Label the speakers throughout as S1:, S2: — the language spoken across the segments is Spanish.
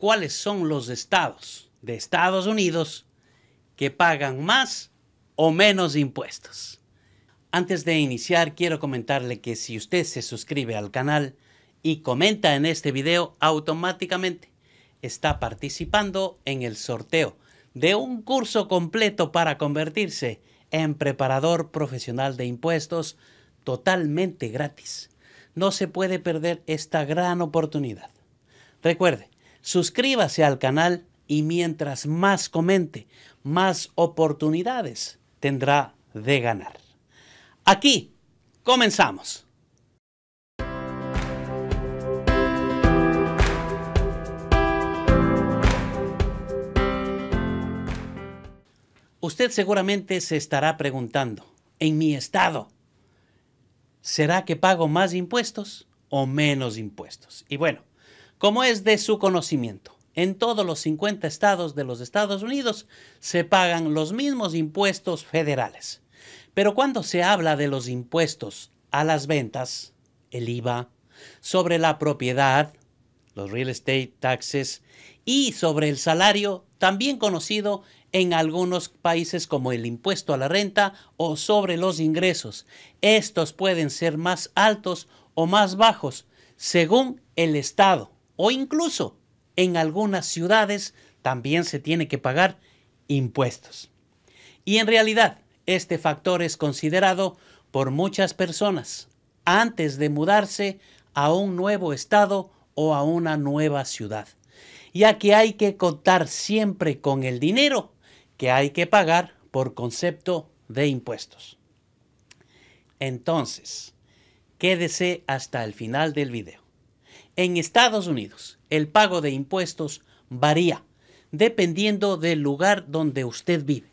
S1: cuáles son los estados de Estados Unidos que pagan más o menos impuestos. Antes de iniciar, quiero comentarle que si usted se suscribe al canal y comenta en este video, automáticamente está participando en el sorteo de un curso completo para convertirse en preparador profesional de impuestos totalmente gratis. No se puede perder esta gran oportunidad. Recuerde, Suscríbase al canal y mientras más comente, más oportunidades tendrá de ganar. Aquí comenzamos. Usted seguramente se estará preguntando, en mi estado, ¿será que pago más impuestos o menos impuestos? Y bueno, como es de su conocimiento. En todos los 50 estados de los Estados Unidos se pagan los mismos impuestos federales. Pero cuando se habla de los impuestos a las ventas, el IVA, sobre la propiedad, los real estate taxes y sobre el salario, también conocido en algunos países como el impuesto a la renta o sobre los ingresos. Estos pueden ser más altos o más bajos según el estado o incluso en algunas ciudades también se tiene que pagar impuestos. Y en realidad, este factor es considerado por muchas personas antes de mudarse a un nuevo estado o a una nueva ciudad, ya que hay que contar siempre con el dinero que hay que pagar por concepto de impuestos. Entonces, quédese hasta el final del video. En Estados Unidos, el pago de impuestos varía dependiendo del lugar donde usted vive.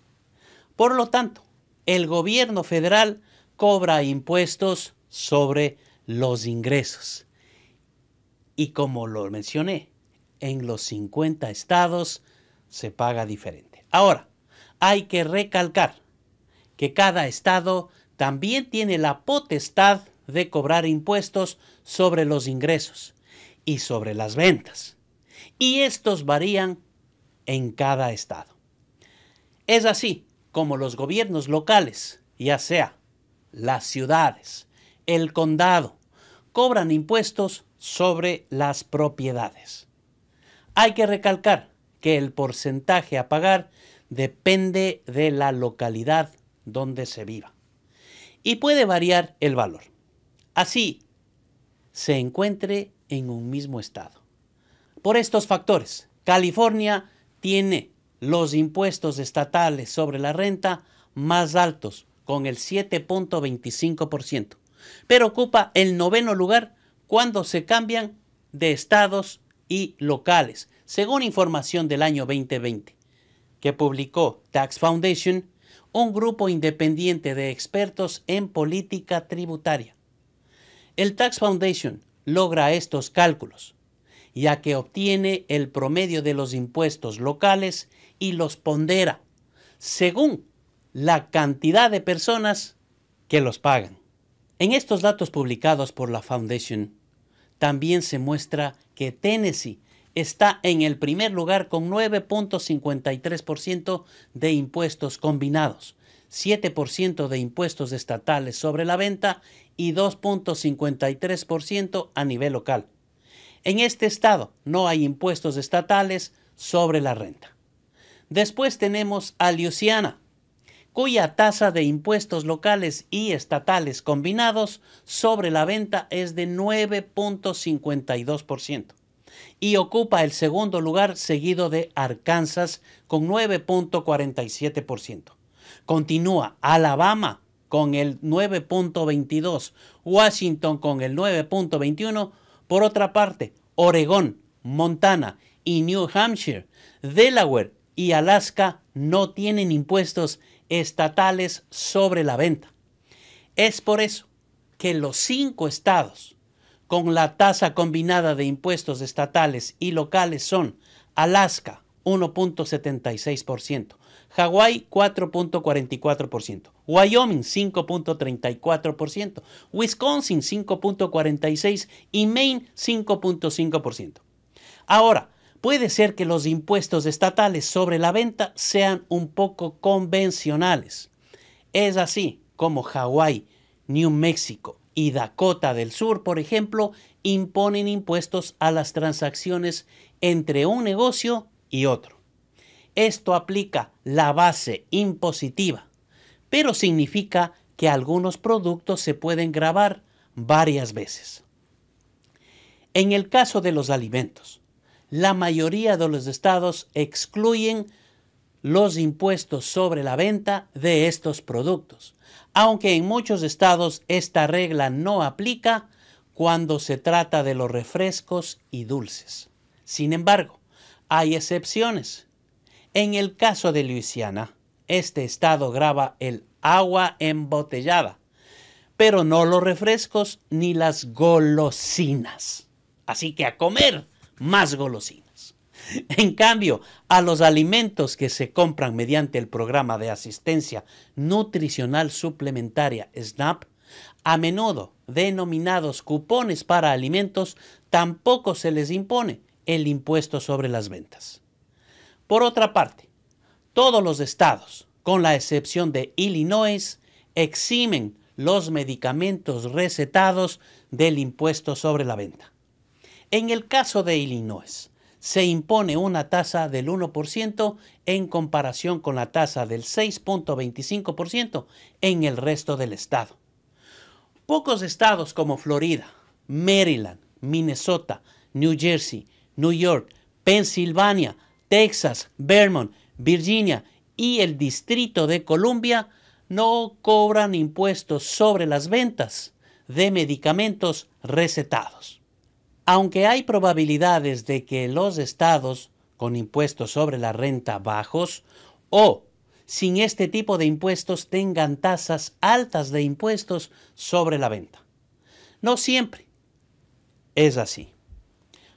S1: Por lo tanto, el gobierno federal cobra impuestos sobre los ingresos. Y como lo mencioné, en los 50 estados se paga diferente. Ahora, hay que recalcar que cada estado también tiene la potestad de cobrar impuestos sobre los ingresos, y sobre las ventas. Y estos varían en cada estado. Es así como los gobiernos locales, ya sea las ciudades, el condado, cobran impuestos sobre las propiedades. Hay que recalcar que el porcentaje a pagar depende de la localidad donde se viva y puede variar el valor. Así se encuentre en un mismo estado. Por estos factores, California tiene los impuestos estatales sobre la renta más altos, con el 7.25%, pero ocupa el noveno lugar cuando se cambian de estados y locales, según información del año 2020, que publicó Tax Foundation, un grupo independiente de expertos en política tributaria. El Tax Foundation logra estos cálculos, ya que obtiene el promedio de los impuestos locales y los pondera según la cantidad de personas que los pagan. En estos datos publicados por la Foundation, también se muestra que Tennessee está en el primer lugar con 9.53% de impuestos combinados, 7% de impuestos estatales sobre la venta y 2.53% a nivel local. En este estado no hay impuestos estatales sobre la renta. Después tenemos a Luisiana, cuya tasa de impuestos locales y estatales combinados sobre la venta es de 9.52% y ocupa el segundo lugar seguido de Arkansas con 9.47%. Continúa Alabama con el 9.22, Washington con el 9.21. Por otra parte, Oregón, Montana y New Hampshire, Delaware y Alaska no tienen impuestos estatales sobre la venta. Es por eso que los cinco estados con la tasa combinada de impuestos estatales y locales son Alaska 1.76%, Hawái 4.44%, Wyoming 5.34%, Wisconsin 5.46% y Maine 5.5%. Ahora, puede ser que los impuestos estatales sobre la venta sean un poco convencionales. Es así como Hawái, New México y Dakota del Sur, por ejemplo, imponen impuestos a las transacciones entre un negocio y otro. Esto aplica la base impositiva, pero significa que algunos productos se pueden grabar varias veces. En el caso de los alimentos, la mayoría de los estados excluyen los impuestos sobre la venta de estos productos, aunque en muchos estados esta regla no aplica cuando se trata de los refrescos y dulces. Sin embargo, hay excepciones en el caso de Luisiana, este estado graba el agua embotellada, pero no los refrescos ni las golosinas. Así que a comer más golosinas. En cambio, a los alimentos que se compran mediante el programa de asistencia nutricional suplementaria SNAP, a menudo denominados cupones para alimentos, tampoco se les impone el impuesto sobre las ventas. Por otra parte, todos los estados, con la excepción de Illinois, eximen los medicamentos recetados del impuesto sobre la venta. En el caso de Illinois, se impone una tasa del 1% en comparación con la tasa del 6.25% en el resto del estado. Pocos estados como Florida, Maryland, Minnesota, New Jersey, New York, Pensilvania, Texas, Vermont, Virginia y el Distrito de Columbia no cobran impuestos sobre las ventas de medicamentos recetados. Aunque hay probabilidades de que los estados con impuestos sobre la renta bajos o sin este tipo de impuestos tengan tasas altas de impuestos sobre la venta. No siempre es así.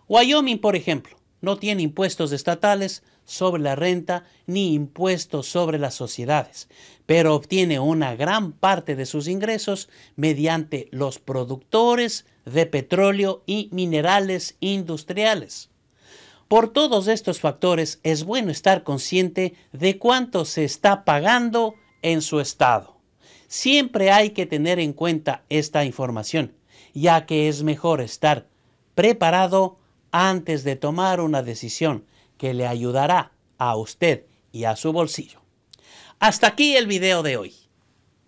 S1: Wyoming, por ejemplo, no tiene impuestos estatales sobre la renta ni impuestos sobre las sociedades, pero obtiene una gran parte de sus ingresos mediante los productores de petróleo y minerales industriales. Por todos estos factores es bueno estar consciente de cuánto se está pagando en su estado. Siempre hay que tener en cuenta esta información, ya que es mejor estar preparado antes de tomar una decisión que le ayudará a usted y a su bolsillo. Hasta aquí el video de hoy.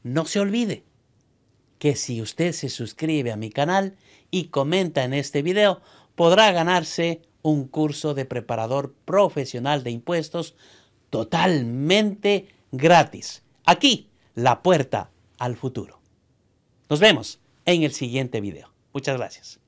S1: No se olvide que si usted se suscribe a mi canal y comenta en este video, podrá ganarse un curso de preparador profesional de impuestos totalmente gratis. Aquí, la puerta al futuro. Nos vemos en el siguiente video. Muchas gracias.